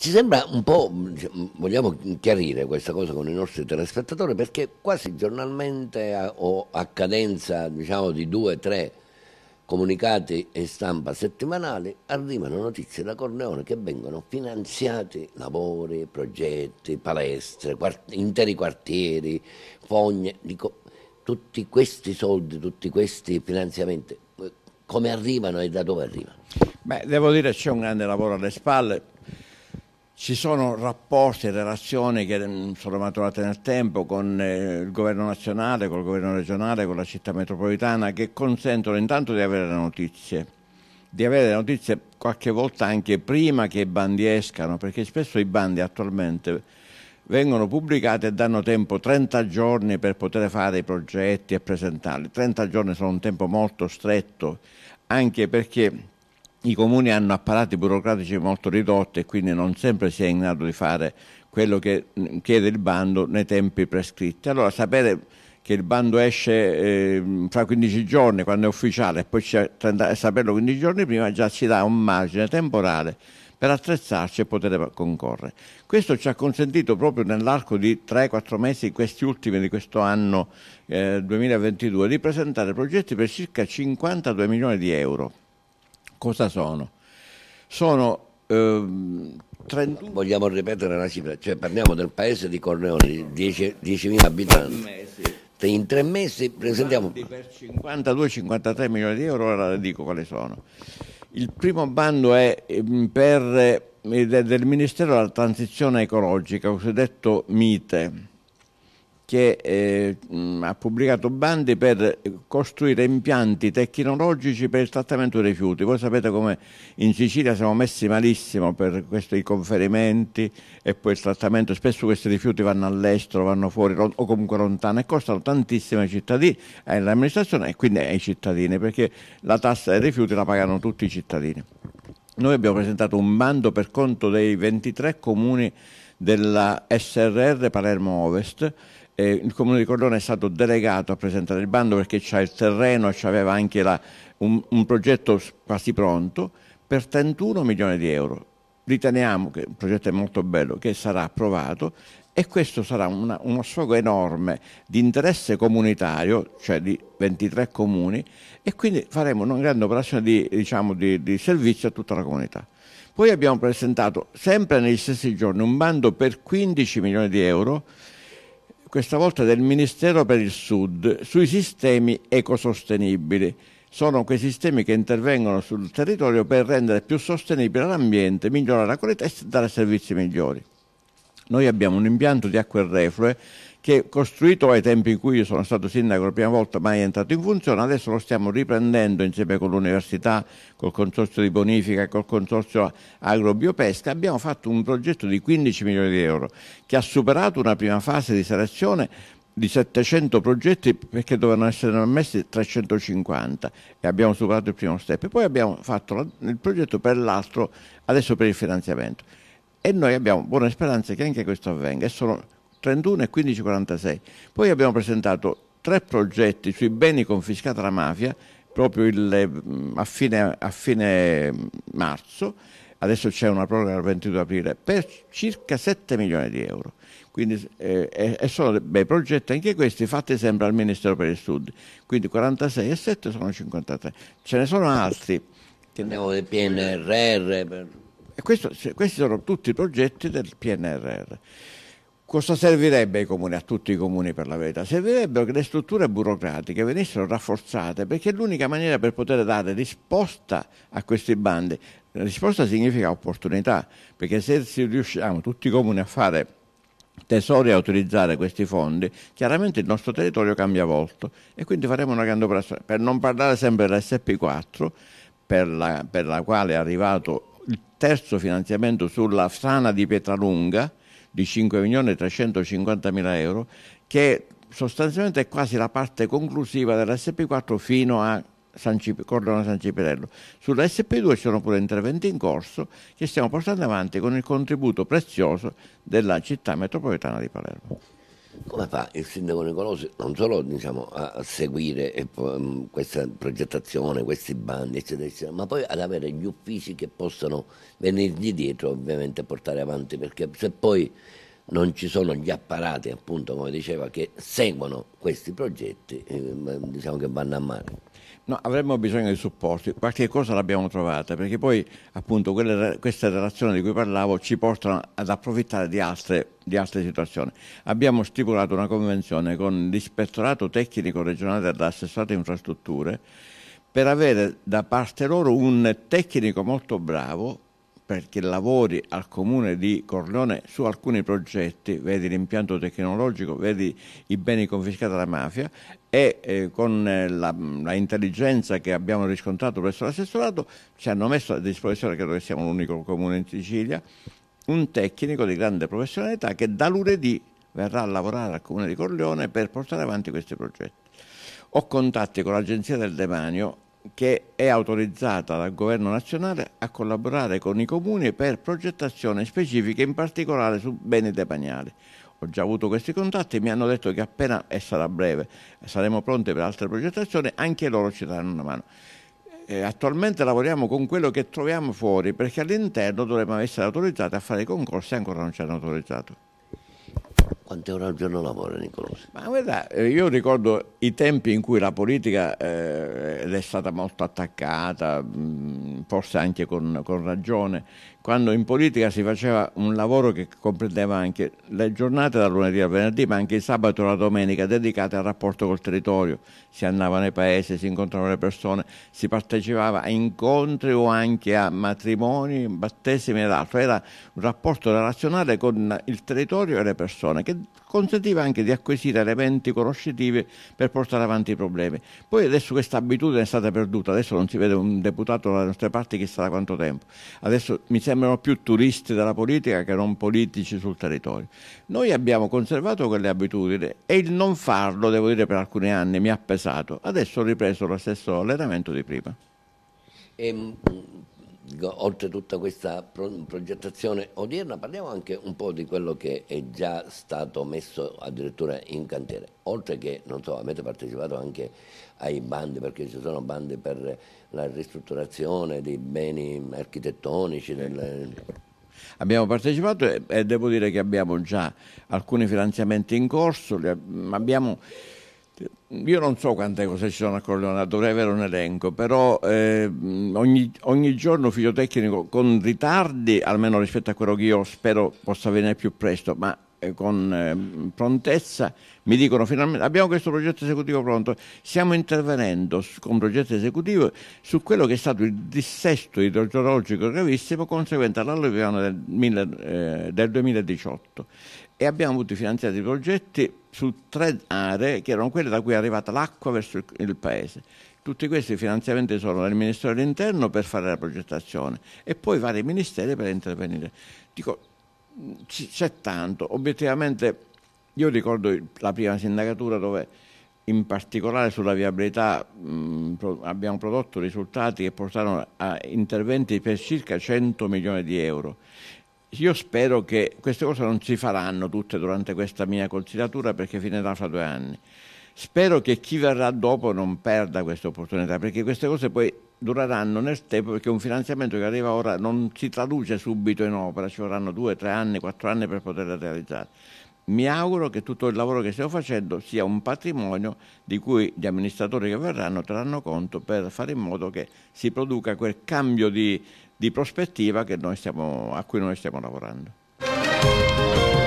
Ci sembra un po', mm, mm, vogliamo chiarire questa cosa con i nostri telespettatori perché quasi giornalmente o a cadenza diciamo, di due o tre comunicati e stampa settimanali arrivano notizie da Corleone che vengono finanziati lavori, progetti, palestre, quart interi quartieri, fogne, dico tutti questi soldi, tutti questi finanziamenti come arrivano e da dove arrivano? Beh, devo dire che c'è un grande lavoro alle spalle ci sono rapporti e relazioni che mm, sono maturate nel tempo con eh, il governo nazionale, con il governo regionale, con la città metropolitana che consentono intanto di avere le notizie, di avere le notizie qualche volta anche prima che i bandi escano, perché spesso i bandi attualmente vengono pubblicati e danno tempo 30 giorni per poter fare i progetti e presentarli. 30 giorni sono un tempo molto stretto, anche perché i comuni hanno apparati burocratici molto ridotti e quindi non sempre si è in grado di fare quello che chiede il bando nei tempi prescritti. Allora sapere che il bando esce eh, fra 15 giorni quando è ufficiale e poi 30, saperlo 15 giorni prima già ci dà un margine temporale per attrezzarci e poter concorrere. Questo ci ha consentito proprio nell'arco di 3-4 mesi, questi ultimi di questo anno eh, 2022, di presentare progetti per circa 52 milioni di euro cosa sono? Sono ehm, 31... Vogliamo ripetere la cifra, cioè parliamo del paese di Corleone, 10.000 10 abitanti. In tre mesi presentiamo... Per 52-53 milioni di euro, ora le dico quali sono. Il primo bando è ehm, per, eh, del Ministero della Transizione Ecologica, cosiddetto MITE che eh, ha pubblicato bandi per costruire impianti tecnologici per il trattamento dei rifiuti. Voi sapete come in Sicilia siamo messi malissimo per questi conferimenti e poi il trattamento, spesso questi rifiuti vanno all'estero, vanno fuori o comunque lontano e costano tantissimo ai cittadini, eh, all'amministrazione e quindi ai cittadini perché la tassa dei rifiuti la pagano tutti i cittadini. Noi abbiamo presentato un bando per conto dei 23 comuni della SRR Palermo Ovest eh, il comune di Cordone è stato delegato a presentare il bando perché c'è il terreno e aveva anche la, un, un progetto quasi pronto per 31 milioni di euro. Riteniamo che il progetto è molto bello, che sarà approvato e questo sarà una, uno sfogo enorme di interesse comunitario, cioè di 23 comuni, e quindi faremo una grande operazione di, diciamo, di, di servizio a tutta la comunità. Poi abbiamo presentato sempre negli stessi giorni un bando per 15 milioni di euro questa volta del Ministero per il Sud, sui sistemi ecosostenibili. Sono quei sistemi che intervengono sul territorio per rendere più sostenibile l'ambiente, migliorare la qualità e dare servizi migliori. Noi abbiamo un impianto di acque reflue che costruito ai tempi in cui io sono stato sindaco la prima volta mai è entrato in funzione, adesso lo stiamo riprendendo insieme con l'università, col consorzio di bonifica, e col consorzio agrobiopesca, abbiamo fatto un progetto di 15 milioni di euro che ha superato una prima fase di selezione di 700 progetti perché dovevano essere ammessi 350 e abbiamo superato il primo step. Poi abbiamo fatto il progetto per l'altro, adesso per il finanziamento. E noi abbiamo buone speranze che anche questo avvenga e sono 31 e 1546. Poi abbiamo presentato tre progetti sui beni confiscati alla mafia proprio il, mm, a, fine, a, fine, mm, marzo, adesso c'è una proroga al 22 aprile, per circa 7 milioni di euro. Quindi eh, eh, sono dei progetti anche questi fatti sempre al Ministero per il Sud. Quindi 46 e 7 sono 53. Ce ne sono altri. Andiamo del PNRR. Per... Questo, questi sono tutti i progetti del PNRR. Cosa servirebbe ai comuni, a tutti i comuni per la verità? Servirebbero che le strutture burocratiche venissero rafforzate perché è l'unica maniera per poter dare risposta a questi bandi, la risposta significa opportunità, perché se riusciamo tutti i comuni a fare tesori a utilizzare questi fondi, chiaramente il nostro territorio cambia volto e quindi faremo una grande operazione. Per non parlare sempre dell'SP4, per la, per la quale è arrivato il terzo finanziamento sulla frana di Pietralunga, di 5.350.000 euro, che sostanzialmente è quasi la parte conclusiva dell'SP4 fino a San Cip- Cordone San Cipriello. sullsp 2 ci sono pure interventi in corso che stiamo portando avanti con il contributo prezioso della città metropolitana di Palermo. Come fa il sindaco Nicolosi non solo diciamo, a seguire eh, mm, questa progettazione, questi bandi, eccetera, eccetera, ma poi ad avere gli uffici che possano venirgli dietro ovviamente a portare avanti, perché se poi non ci sono gli apparati, appunto, come diceva, che seguono questi progetti, eh, diciamo che vanno a male. No, avremmo bisogno di supporti, qualche cosa l'abbiamo trovata, perché poi appunto quelle, queste relazioni di cui parlavo ci portano ad approfittare di altre, di altre situazioni. Abbiamo stipulato una convenzione con l'ispettorato tecnico regionale dell'assessorato infrastrutture per avere da parte loro un tecnico molto bravo perché lavori al comune di Corleone su alcuni progetti, vedi l'impianto tecnologico, vedi i beni confiscati alla mafia e eh, con eh, la, la, intelligenza che abbiamo riscontrato presso l'assessorato ci hanno messo a disposizione, credo che siamo l'unico comune in Sicilia, un tecnico di grande professionalità che da lunedì verrà a lavorare al comune di Corleone per portare avanti questi progetti. Ho contatti con l'Agenzia del Demanio che è autorizzata dal governo nazionale a collaborare con i comuni per progettazioni specifiche, in particolare su beni depagnali ho già avuto questi contatti e mi hanno detto che appena, e sarà breve, saremo pronti per altre progettazioni, anche loro ci daranno una mano. E attualmente lavoriamo con quello che troviamo fuori, perché all'interno dovremmo essere autorizzati a fare i concorsi e ancora non ci hanno autorizzato. Quante ore al giorno lavora Nicolosi? Ma guarda, eh, io ricordo i tempi in cui la politica eh, è stata molto attaccata, mm, forse anche con, con ragione, quando in politica si faceva un lavoro che comprendeva anche le giornate da lunedì al venerdì, ma anche il sabato e la domenica dedicate al rapporto col territorio. Si andava nei paesi, si incontravano le persone, si partecipava a incontri o anche a matrimoni, battesimi ed altro. Era un rapporto relazionale con il territorio e le persone che consentiva anche di acquisire elementi conoscitivi per portare avanti i problemi. Poi adesso questa abitudine è stata perduta, adesso non si vede un deputato dalle nostre parti chissà da quanto tempo. Adesso mi sembra sembrano più turisti della politica che non politici sul territorio. Noi abbiamo conservato quelle abitudini e il non farlo, devo dire, per alcuni anni mi ha pesato. Adesso ho ripreso lo stesso allenamento di prima. E, ehm, oltre tutta questa progettazione odierna parliamo anche un po' di quello che è già stato messo addirittura in cantiere oltre che non so, avete partecipato anche ai bandi perché ci sono bandi per la ristrutturazione dei beni architettonici delle... Abbiamo partecipato e, e, devo dire che abbiamo già alcuni finanziamenti in corso, abbiamo io non so quante cose ci sono a Corleone, dovrei avere un elenco, però eh, ogni, ogni, giorno fisiotecnico con ritardi, almeno rispetto a quello che io spero possa venire più presto, ma eh, con eh, prontezza mi dicono finalmente abbiamo questo progetto esecutivo pronto, stiamo intervenendo con progetto esecutivo su quello che è stato il dissesto idrogeologico gravissimo conseguente all'alluvione del, eh, del 2018 e abbiamo avuto finanziati progetti su tre aree che erano quelle da cui è arrivata l'acqua verso il paese. Tutti questi finanziamenti sono dal Ministero dell'Interno per fare la progettazione e poi vari ministeri per intervenire. Dico, c'è tanto. Obiettivamente io ricordo la prima sindacatura dove in particolare sulla viabilità mh, abbiamo prodotto risultati che portarono a interventi per circa 100 milioni di euro. Io spero che queste cose non si faranno tutte durante questa mia consigliatura perché finirà fra due anni. Spero che chi verrà dopo non perda questa opportunità, perché queste cose poi dureranno nel tempo perché un finanziamento che arriva ora non si traduce subito in opera, ci vorranno due, tre anni, quattro anni per poterla realizzare. Mi auguro che tutto il lavoro che stiamo facendo sia un patrimonio di cui gli amministratori che verranno terranno conto per fare in modo che si produca quel cambio di, di prospettiva noi stiamo, a cui noi stiamo lavorando.